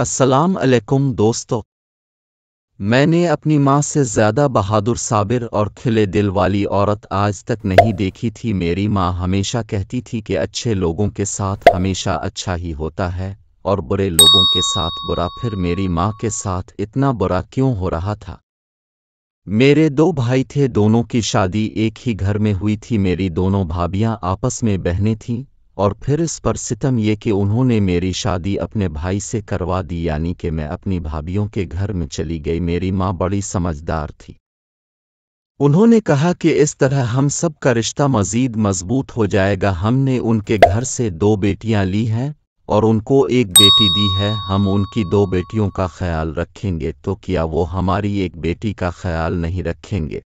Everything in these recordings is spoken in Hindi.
अस्सलाम वालेकुम दोस्तों मैंने अपनी माँ से ज़्यादा बहादुर साबिर और खिले दिल वाली औरत आज तक नहीं देखी थी मेरी माँ हमेशा कहती थी कि अच्छे लोगों के साथ हमेशा अच्छा ही होता है और बुरे लोगों के साथ बुरा फिर मेरी माँ के साथ इतना बुरा क्यों हो रहा था मेरे दो भाई थे दोनों की शादी एक ही घर में हुई थी मेरी दोनों भाभियाँ आपस में बहने थीं और फिर इस पर सितम ये कि उन्होंने मेरी शादी अपने भाई से करवा दी यानी कि मैं अपनी भाभीियों के घर में चली गई मेरी माँ बड़ी समझदार थी उन्होंने कहा कि इस तरह हम सब का रिश्ता मजीद मजबूत हो जाएगा हमने उनके घर से दो बेटियां ली हैं और उनको एक बेटी दी है हम उनकी दो बेटियों का ख्याल रखेंगे तो क्या वो हमारी एक बेटी का ख्याल नहीं रखेंगे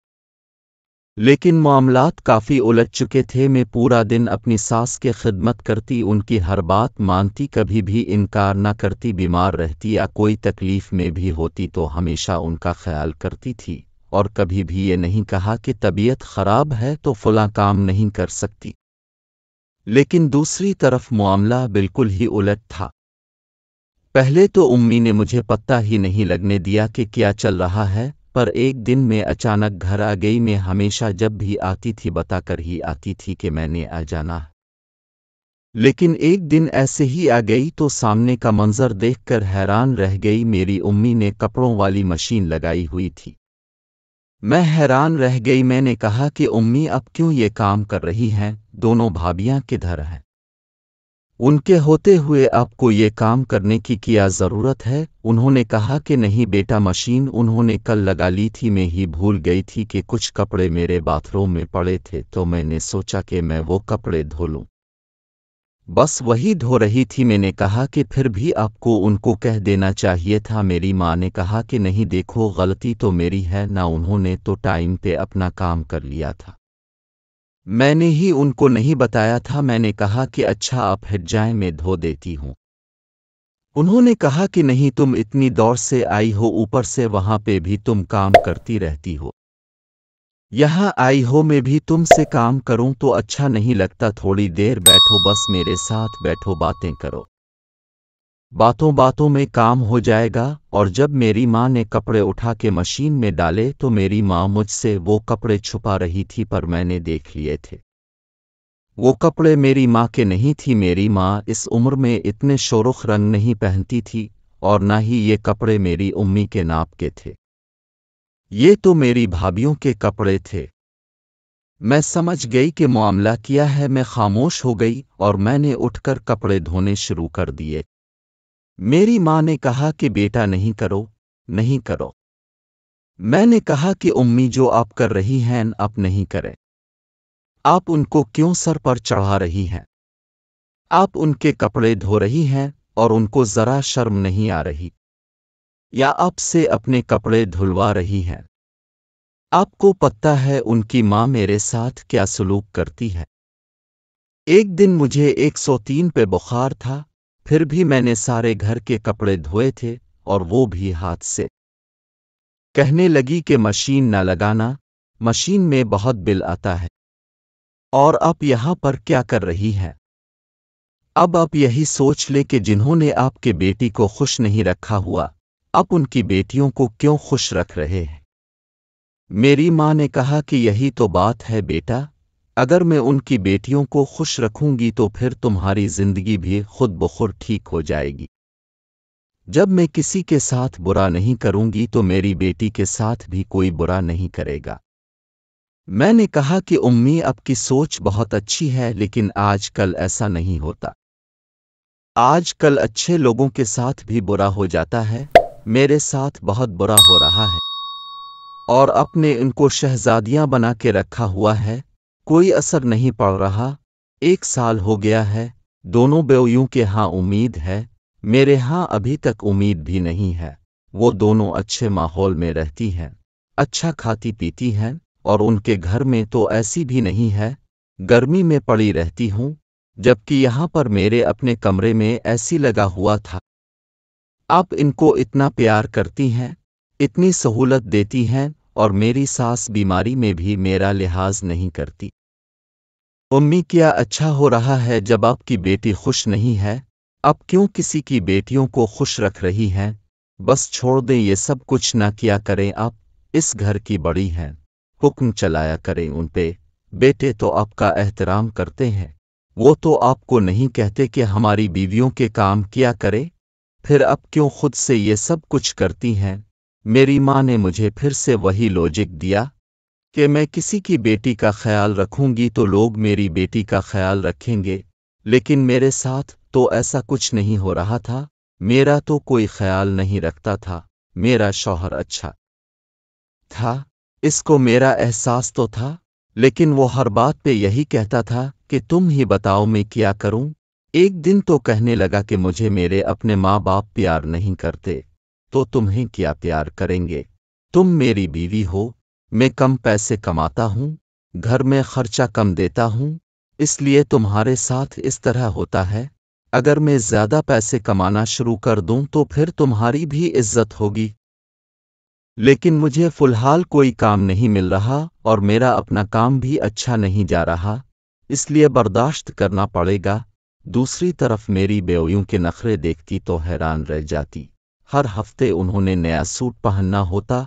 लेकिन मामलात काफ़ी उलझ चुके थे मैं पूरा दिन अपनी सास के खिदमत करती उनकी हर बात मानती कभी भी इनकार न करती बीमार रहती या कोई तकलीफ़ में भी होती तो हमेशा उनका ख्याल करती थी और कभी भी ये नहीं कहा कि तबीयत खराब है तो फुला काम नहीं कर सकती लेकिन दूसरी तरफ मामला बिल्कुल ही उलट था पहले तो उम्मी ने मुझे पता ही नहीं लगने दिया कि क्या चल रहा है पर एक दिन मैं अचानक घर आ गई मैं हमेशा जब भी आती थी बताकर ही आती थी कि मैंने आ जाना लेकिन एक दिन ऐसे ही आ गई तो सामने का मंजर देखकर हैरान रह गई मेरी उम्मी ने कपड़ों वाली मशीन लगाई हुई थी मैं हैरान रह गई मैंने कहा कि उम्मी अब क्यों ये काम कर रही हैं दोनों भाभियां किधर हैं उनके होते हुए आपको ये काम करने की क्या ज़रूरत है उन्होंने कहा कि नहीं बेटा मशीन उन्होंने कल लगा ली थी मैं ही भूल गई थी कि कुछ कपड़े मेरे बाथरूम में पड़े थे तो मैंने सोचा कि मैं वो कपड़े धो लूँ बस वही धो रही थी मैंने कहा कि फिर भी आपको उनको कह देना चाहिए था मेरी माँ ने कहा कि नहीं देखो गलती तो मेरी है ना उन्होंने तो टाइम पे अपना काम कर लिया था मैंने ही उनको नहीं बताया था मैंने कहा कि अच्छा आप हज्जाएं में धो देती हूं उन्होंने कहा कि नहीं तुम इतनी दौर से आई हो ऊपर से वहां पे भी तुम काम करती रहती हो यहां आई हो मैं भी तुमसे काम करूं तो अच्छा नहीं लगता थोड़ी देर बैठो बस मेरे साथ बैठो बातें करो बातों बातों में काम हो जाएगा और जब मेरी माँ ने कपड़े उठा के मशीन में डाले तो मेरी माँ मुझसे वो कपड़े छुपा रही थी पर मैंने देख लिए थे वो कपड़े मेरी माँ के नहीं थी मेरी माँ इस उम्र में इतने शोरुख रंग नहीं पहनती थी और ना ही ये कपड़े मेरी उम्मी के नाप के थे ये तो मेरी भाभीियों के कपड़े थे मैं समझ गई कि मामला किया है मैं खामोश हो गई और मैंने उठकर कपड़े धोने शुरू कर दिए मेरी माँ ने कहा कि बेटा नहीं करो नहीं करो मैंने कहा कि उम्मी जो आप कर रही हैं आप नहीं करें आप उनको क्यों सर पर चढ़ा रही हैं आप उनके कपड़े धो रही हैं और उनको जरा शर्म नहीं आ रही या आपसे अपने कपड़े धुलवा रही हैं आपको पता है उनकी माँ मेरे साथ क्या सलूक करती है एक दिन मुझे 103 पे बुखार था फिर भी मैंने सारे घर के कपड़े धोए थे और वो भी हाथ से कहने लगी कि मशीन न लगाना मशीन में बहुत बिल आता है और आप यहां पर क्या कर रही हैं अब आप यही सोच ले कि जिन्होंने आपके बेटी को खुश नहीं रखा हुआ आप उनकी बेटियों को क्यों खुश रख रहे हैं मेरी मां ने कहा कि यही तो बात है बेटा अगर मैं उनकी बेटियों को खुश रखूंगी तो फिर तुम्हारी जिंदगी भी खुद बखुर ठीक हो जाएगी जब मैं किसी के साथ बुरा नहीं करूंगी तो मेरी बेटी के साथ भी कोई बुरा नहीं करेगा मैंने कहा कि उम्मी अब की सोच बहुत अच्छी है लेकिन आजकल ऐसा नहीं होता आजकल अच्छे लोगों के साथ भी बुरा हो जाता है मेरे साथ बहुत बुरा हो रहा है और अपने इनको शहजादियां बना के रखा हुआ है कोई असर नहीं पड़ रहा एक साल हो गया है दोनों बेवयूं के हाँ उम्मीद है मेरे हाँ अभी तक उम्मीद भी नहीं है वो दोनों अच्छे माहौल में रहती हैं अच्छा खाती पीती हैं और उनके घर में तो ऐसी भी नहीं है गर्मी में पड़ी रहती हूँ जबकि यहाँ पर मेरे अपने कमरे में ऐसी लगा हुआ था आप इनको इतना प्यार करती हैं इतनी सहूलत देती हैं और मेरी सास बीमारी में भी मेरा लिहाज नहीं करती उम्मी क्या अच्छा हो रहा है जब आपकी बेटी खुश नहीं है आप क्यों किसी की बेटियों को खुश रख रही हैं बस छोड़ दें ये सब कुछ ना किया करें आप इस घर की बड़ी हैं हुक्म चलाया करें उन पे बेटे तो आपका एहतराम करते हैं वो तो आपको नहीं कहते कि हमारी बीवियों के काम किया करें फिर अब क्यों खुद से ये सब कुछ करती हैं मेरी माँ ने मुझे फिर से वही लॉजिक दिया कि मैं किसी की बेटी का ख्याल रखूंगी तो लोग मेरी बेटी का ख्याल रखेंगे लेकिन मेरे साथ तो ऐसा कुछ नहीं हो रहा था मेरा तो कोई ख्याल नहीं रखता था मेरा शौहर अच्छा था इसको मेरा एहसास तो था लेकिन वो हर बात पे यही कहता था कि तुम ही बताओ मैं क्या करूं एक दिन तो कहने लगा कि मुझे मेरे अपने माँ बाप प्यार नहीं करते तो तुम्हें क्या प्यार करेंगे तुम मेरी बीवी हो मैं कम पैसे कमाता हूँ घर में खर्चा कम देता हूँ इसलिए तुम्हारे साथ इस तरह होता है अगर मैं ज्यादा पैसे कमाना शुरू कर दूं तो फिर तुम्हारी भी इज्जत होगी लेकिन मुझे फिलहाल कोई काम नहीं मिल रहा और मेरा अपना काम भी अच्छा नहीं जा रहा इसलिए बर्दाश्त करना पड़ेगा दूसरी तरफ मेरी बेवयों के नखरे देखती तो हैरान रह जाती हर हफ्ते उन्होंने नया सूट पहनना होता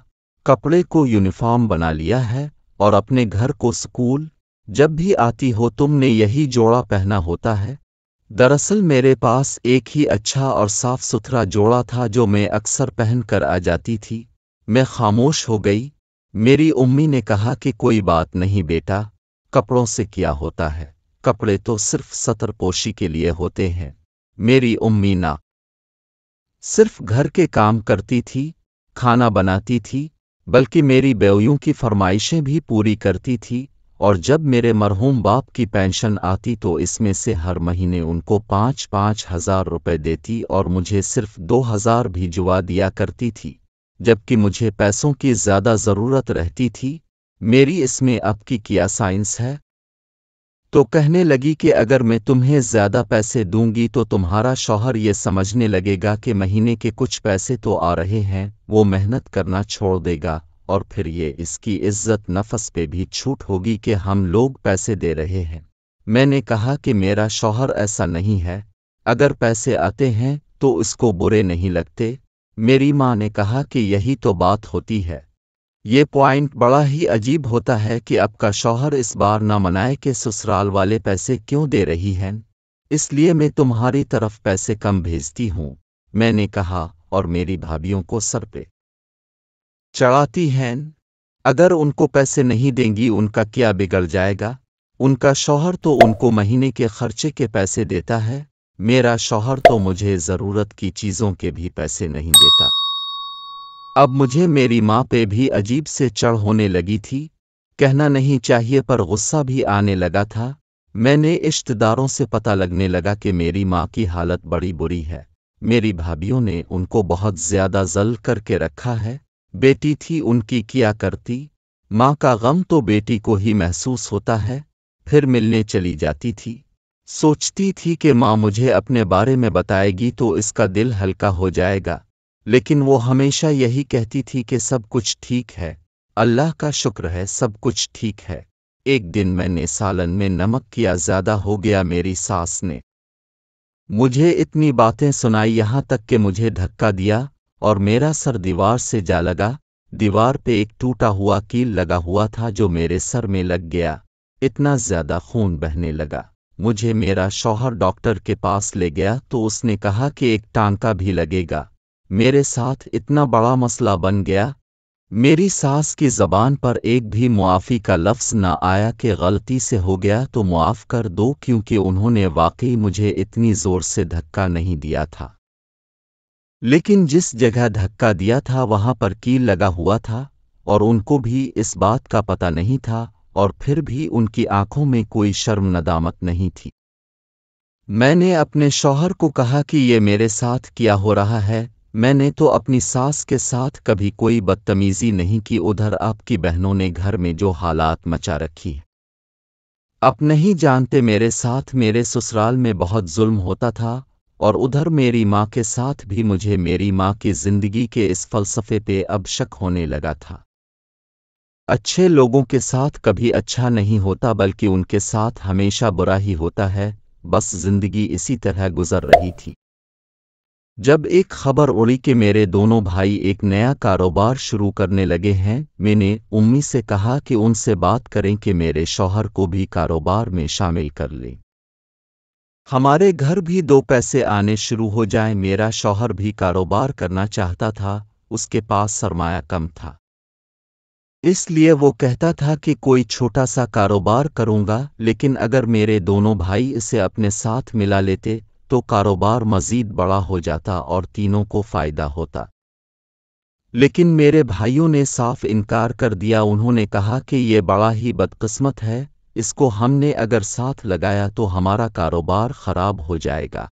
कपड़े को यूनिफॉर्म बना लिया है और अपने घर को स्कूल जब भी आती हो तुमने यही जोड़ा पहना होता है दरअसल मेरे पास एक ही अच्छा और साफ सुथरा जोड़ा था जो मैं अक्सर पहन कर आ जाती थी मैं खामोश हो गई मेरी उम्मी ने कहा कि कोई बात नहीं बेटा कपड़ों से क्या होता है कपड़े तो सिर्फ सतरपोशी के लिए होते हैं मेरी उम्मी ना सिर्फ घर के काम करती थी खाना बनाती थी बल्कि मेरी बेवियों की फरमाइशें भी पूरी करती थी और जब मेरे मरहूम बाप की पेंशन आती तो इसमें से हर महीने उनको पाँच पाँच हजार रुपये देती और मुझे सिर्फ दो हजार भी जुआ दिया करती थी जबकि मुझे पैसों की ज़्यादा ज़रूरत रहती थी मेरी इसमें अब की किया साइंस है तो कहने लगी कि अगर मैं तुम्हें ज़्यादा पैसे दूंगी तो तुम्हारा शौहर ये समझने लगेगा कि महीने के कुछ पैसे तो आ रहे हैं वो मेहनत करना छोड़ देगा और फिर ये इसकी इज्जत नफस पे भी छूट होगी कि हम लोग पैसे दे रहे हैं मैंने कहा कि मेरा शौहर ऐसा नहीं है अगर पैसे आते हैं तो उसको बुरे नहीं लगते मेरी माँ ने कहा कि यही तो बात होती है ये पॉइंट बड़ा ही अजीब होता है कि आपका शौहर इस बार ना मनाए के ससुराल वाले पैसे क्यों दे रही हैं इसलिए मैं तुम्हारी तरफ पैसे कम भेजती हूँ मैंने कहा और मेरी भाभीियों को सर पे चढ़ाती हैं अगर उनको पैसे नहीं देंगी उनका क्या बिगड़ जाएगा उनका शौहर तो उनको महीने के खर्चे के पैसे देता है मेरा शौहर तो मुझे ज़रूरत की चीज़ों के भी पैसे नहीं देता अब मुझे मेरी माँ पे भी अजीब से चढ़ होने लगी थी कहना नहीं चाहिए पर गुस्सा भी आने लगा था मैंने इश्तदारों से पता लगने लगा कि मेरी माँ की हालत बड़ी बुरी है मेरी भाभीियों ने उनको बहुत ज्यादा जल करके रखा है बेटी थी उनकी किया करती माँ का गम तो बेटी को ही महसूस होता है फिर मिलने चली जाती थी सोचती थी कि माँ मुझे अपने बारे में बताएगी तो इसका दिल हल्का हो जाएगा लेकिन वो हमेशा यही कहती थी कि सब कुछ ठीक है अल्लाह का शुक्र है सब कुछ ठीक है एक दिन मैंने सालन में नमक किया ज्यादा हो गया मेरी सास ने मुझे इतनी बातें सुनाई यहाँ तक कि मुझे धक्का दिया और मेरा सर दीवार से जा लगा दीवार पे एक टूटा हुआ कील लगा हुआ था जो मेरे सर में लग गया इतना ज्यादा खून बहने लगा मुझे मेरा शौहर डॉक्टर के पास ले गया तो उसने कहा कि एक टांका भी लगेगा मेरे साथ इतना बड़ा मसला बन गया मेरी सास की ज़बान पर एक भी मुआफ़ी का लफ्ज़ न आया कि गलती से हो गया तो मुआफ़ कर दो क्योंकि उन्होंने वाकई मुझे इतनी ज़ोर से धक्का नहीं दिया था लेकिन जिस जगह धक्का दिया था वहाँ पर कील लगा हुआ था और उनको भी इस बात का पता नहीं था और फिर भी उनकी आंखों में कोई शर्म नदामत नहीं थी मैंने अपने शौहर को कहा कि ये मेरे साथ क्या हो रहा है मैंने तो अपनी सास के साथ कभी कोई बदतमीजी नहीं की उधर आपकी बहनों ने घर में जो हालात मचा रखी आप नहीं जानते मेरे साथ मेरे ससुराल में बहुत जुल्म होता था और उधर मेरी माँ के साथ भी मुझे मेरी माँ की जिंदगी के इस फलसफे पे अब शक होने लगा था अच्छे लोगों के साथ कभी अच्छा नहीं होता बल्कि उनके साथ हमेशा बुरा ही होता है बस जिंदगी इसी तरह गुजर रही थी जब एक खबर उड़ी कि मेरे दोनों भाई एक नया कारोबार शुरू करने लगे हैं मैंने उम्मी से कहा कि उनसे बात करें कि मेरे शौहर को भी कारोबार में शामिल कर लें हमारे घर भी दो पैसे आने शुरू हो जाए मेरा शौहर भी कारोबार करना चाहता था उसके पास सरमाया कम था इसलिए वो कहता था कि कोई छोटा सा कारोबार करूंगा लेकिन अगर मेरे दोनों भाई इसे अपने साथ मिला लेते तो कारोबार मजीद बड़ा हो जाता और तीनों को फायदा होता लेकिन मेरे भाइयों ने साफ इनकार कर दिया उन्होंने कहा कि ये बड़ा ही बदकिस्मत है इसको हमने अगर साथ लगाया तो हमारा कारोबार खराब हो जाएगा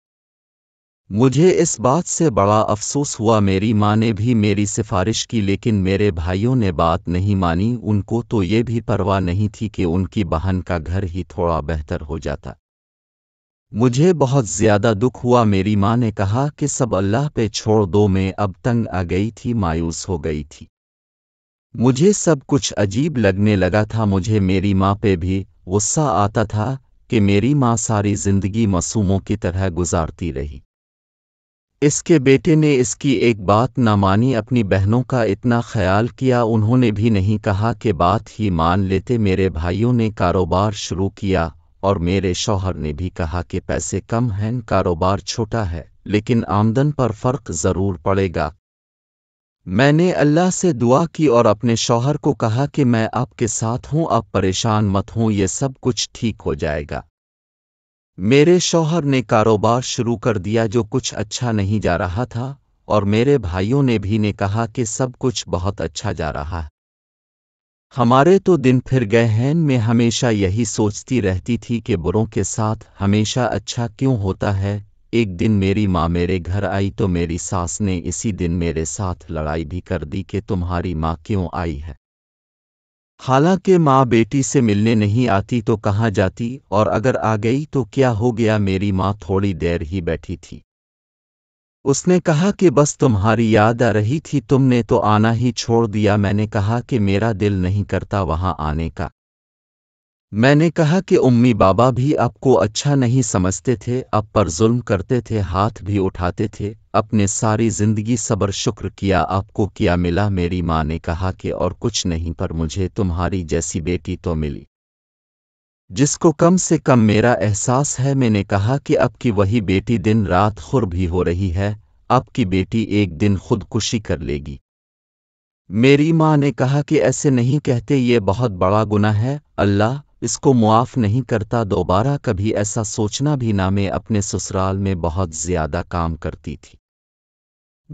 मुझे इस बात से बड़ा अफसोस हुआ मेरी माँ ने भी मेरी सिफारिश की लेकिन मेरे भाइयों ने बात नहीं मानी उनको तो ये भी परवाह नहीं थी कि उनकी बहन का घर ही थोड़ा बेहतर हो जाता मुझे बहुत ज़्यादा दुख हुआ मेरी माँ ने कहा कि सब अल्लाह पे छोड़ दो मैं अब तंग आ गई थी मायूस हो गई थी मुझे सब कुछ अजीब लगने लगा था मुझे मेरी माँ पे भी गुस्सा आता था कि मेरी माँ सारी जिंदगी मासूमों की तरह गुजारती रही इसके बेटे ने इसकी एक बात न मानी अपनी बहनों का इतना ख्याल किया उन्होंने भी नहीं कहा कि बात ही मान लेते मेरे भाइयों ने कारोबार शुरू किया और मेरे शौहर ने भी कहा कि पैसे कम हैं कारोबार छोटा है लेकिन आमदन पर फर्क ज़रूर पड़ेगा मैंने अल्लाह से दुआ की और अपने शौहर को कहा कि मैं आपके साथ हूं आप परेशान मत हों ये सब कुछ ठीक हो जाएगा मेरे शौहर ने कारोबार शुरू कर दिया जो कुछ अच्छा नहीं जा रहा था और मेरे भाइयों ने भी ने कहा कि सब कुछ बहुत अच्छा जा रहा है हमारे तो दिन फिर गए हैं मैं हमेशा यही सोचती रहती थी कि बुरों के साथ हमेशा अच्छा क्यों होता है एक दिन मेरी माँ मेरे घर आई तो मेरी सास ने इसी दिन मेरे साथ लड़ाई भी कर दी कि तुम्हारी माँ क्यों आई है हालांकि माँ बेटी से मिलने नहीं आती तो कहाँ जाती और अगर आ गई तो क्या हो गया मेरी माँ थोड़ी देर ही बैठी थी उसने कहा कि बस तुम्हारी याद आ रही थी तुमने तो आना ही छोड़ दिया मैंने कहा कि मेरा दिल नहीं करता वहां आने का मैंने कहा कि उम्मी बाबा भी आपको अच्छा नहीं समझते थे आप पर जुल्म करते थे हाथ भी उठाते थे अपने सारी जिंदगी सबर शुक्र किया आपको किया मिला मेरी माँ ने कहा कि और कुछ नहीं पर मुझे तुम्हारी जैसी बेटी तो मिली जिसको कम से कम मेरा एहसास है मैंने कहा कि अब की वही बेटी दिन रात खुर भी हो रही है अब की बेटी एक दिन खुदकुशी कर लेगी मेरी माँ ने कहा कि ऐसे नहीं कहते ये बहुत बड़ा गुना है अल्लाह इसको मुआफ़ नहीं करता दोबारा कभी ऐसा सोचना भी ना मैं अपने ससुराल में बहुत ज़्यादा काम करती थी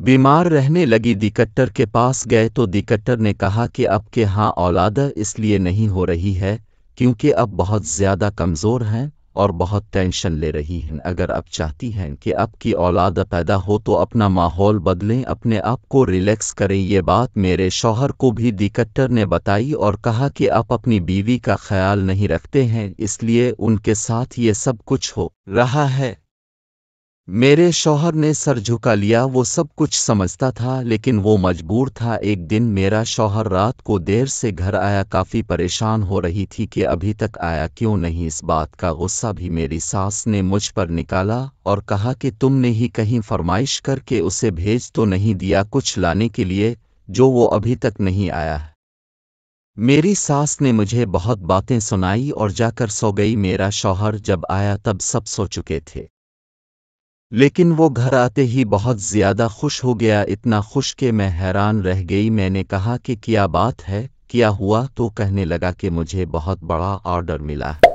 बीमार रहने लगी दिकट्टर के पास गए तो दिकट्टर ने कहा कि अब के हाँ औलाद इसलिए नहीं हो रही है क्योंकि अब बहुत ज़्यादा कमज़ोर हैं और बहुत टेंशन ले रही हैं अगर आप चाहती हैं कि आपकी औलाद पैदा हो तो अपना माहौल बदलें अपने आप को रिलैक्स करें ये बात मेरे शौहर को भी दिकट्टर ने बताई और कहा कि आप अपनी बीवी का ख्याल नहीं रखते हैं इसलिए उनके साथ ये सब कुछ हो रहा है मेरे शौहर ने सर झुका लिया वो सब कुछ समझता था लेकिन वो मजबूर था एक दिन मेरा शौहर रात को देर से घर आया काफ़ी परेशान हो रही थी कि अभी तक आया क्यों नहीं इस बात का गुस्सा भी मेरी सास ने मुझ पर निकाला और कहा कि तुमने ही कहीं फरमाइश करके उसे भेज तो नहीं दिया कुछ लाने के लिए जो वो अभी तक नहीं आया मेरी सास ने मुझे बहुत बातें सुनाई और जाकर सो गई मेरा शौहर जब आया तब सब सो चुके थे लेकिन वो घर आते ही बहुत ज़्यादा खुश हो गया इतना खुश के मैं हैरान रह गई मैंने कहा कि क्या बात है क्या हुआ तो कहने लगा कि मुझे बहुत बड़ा ऑर्डर मिला है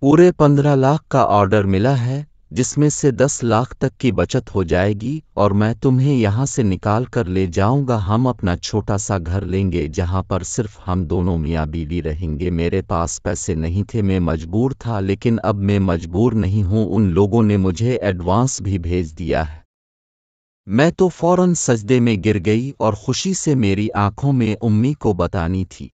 पूरे पंद्रह लाख का ऑर्डर मिला है जिसमें से दस लाख तक की बचत हो जाएगी और मैं तुम्हें यहाँ से निकाल कर ले जाऊँगा हम अपना छोटा सा घर लेंगे जहाँ पर सिर्फ हम दोनों मियाँ बीवी रहेंगे मेरे पास पैसे नहीं थे मैं मजबूर था लेकिन अब मैं मजबूर नहीं हूँ उन लोगों ने मुझे एडवांस भी भेज दिया है मैं तो फौरन सजदे में गिर गई और खुशी से मेरी आंखों में उम्मी को बतानी थी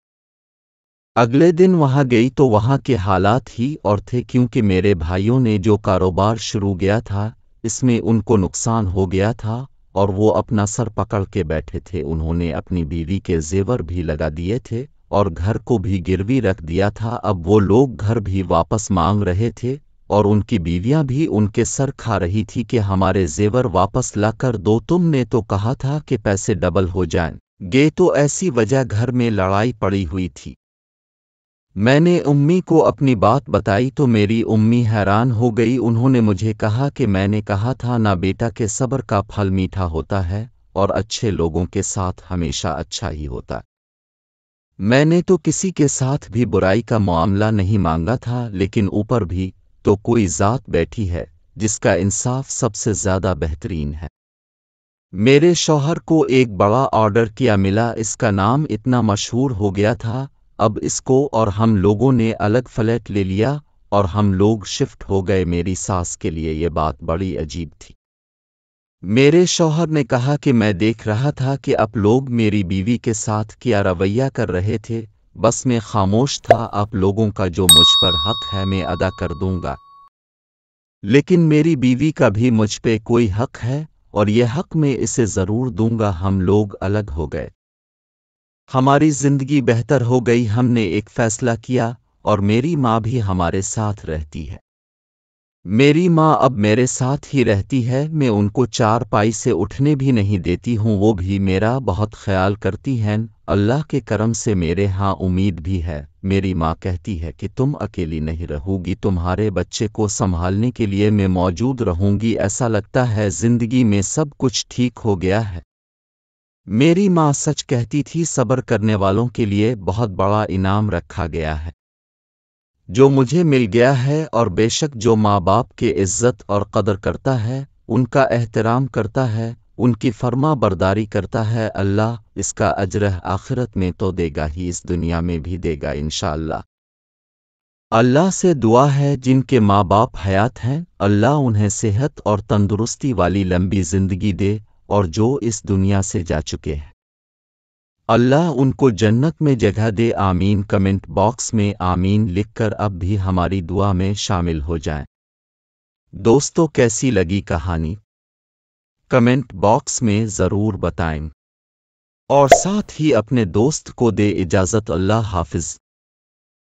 अगले दिन वहां गई तो वहां के हालात ही और थे क्योंकि मेरे भाइयों ने जो कारोबार शुरू गया था इसमें उनको नुकसान हो गया था और वो अपना सर पकड़ के बैठे थे उन्होंने अपनी बीवी के जेवर भी लगा दिए थे और घर को भी गिरवी रख दिया था अब वो लोग घर भी वापस मांग रहे थे और उनकी बीवियां भी उनके सर खा रही थी कि हमारे जेवर वापस लाकर दो तुमने तो कहा था कि पैसे डबल हो जाएं। गे तो ऐसी वजह घर में लड़ाई पड़ी हुई थी मैंने उम्मी को अपनी बात बताई तो मेरी उम्मी हैरान हो गई उन्होंने मुझे कहा कि मैंने कहा था ना बेटा के सब्र का फल मीठा होता है और अच्छे लोगों के साथ हमेशा अच्छा ही होता मैंने तो किसी के साथ भी बुराई का मामला नहीं मांगा था लेकिन ऊपर भी तो कोई जात बैठी है जिसका इंसाफ सबसे ज्यादा बेहतरीन है मेरे शौहर को एक बड़ा ऑर्डर किया मिला इसका नाम इतना मशहूर हो गया था अब इसको और हम लोगों ने अलग फ्लैट ले लिया और हम लोग शिफ्ट हो गए मेरी सास के लिए ये बात बड़ी अजीब थी मेरे शौहर ने कहा कि मैं देख रहा था कि आप लोग मेरी बीवी के साथ क्या रवैया कर रहे थे बस मैं खामोश था आप लोगों का जो मुझ पर हक है मैं अदा कर दूंगा लेकिन मेरी बीवी का भी मुझ पे कोई हक है और यह हक मैं इसे ज़रूर दूंगा हम लोग अलग हो गए हमारी जिंदगी बेहतर हो गई हमने एक फैसला किया और मेरी माँ भी हमारे साथ रहती है मेरी माँ अब मेरे साथ ही रहती है मैं उनको चार पाई से उठने भी नहीं देती हूँ वो भी मेरा बहुत ख्याल करती हैं अल्लाह के करम से मेरे हाँ उम्मीद भी है मेरी माँ कहती है कि तुम अकेली नहीं रहोगी तुम्हारे बच्चे को संभालने के लिए मैं मौजूद रहूंगी ऐसा लगता है जिंदगी में सब कुछ ठीक हो गया है मेरी माँ सच कहती थी सब्र करने वालों के लिए बहुत बड़ा इनाम रखा गया है जो मुझे मिल गया है और बेशक जो माँ बाप के इज्जत और कदर करता है उनका एहतराम करता है उनकी फर्मा बर्दारी करता है अल्लाह इसका अजरह आखिरत में तो देगा ही इस दुनिया में भी देगा इनशाला अल्लाह से दुआ है जिनके माँ बाप हयात हैं अल्लाह उन्हें सेहत और तंदुरुस्ती वाली लंबी ज़िंदगी दे और जो इस दुनिया से जा चुके हैं अल्लाह उनको जन्नत में जगह दे आमीन कमेंट बॉक्स में आमीन लिखकर अब भी हमारी दुआ में शामिल हो जाएं। दोस्तों कैसी लगी कहानी कमेंट बॉक्स में ज़रूर बताएं और साथ ही अपने दोस्त को दे इजाज़त अल्लाह हाफिज़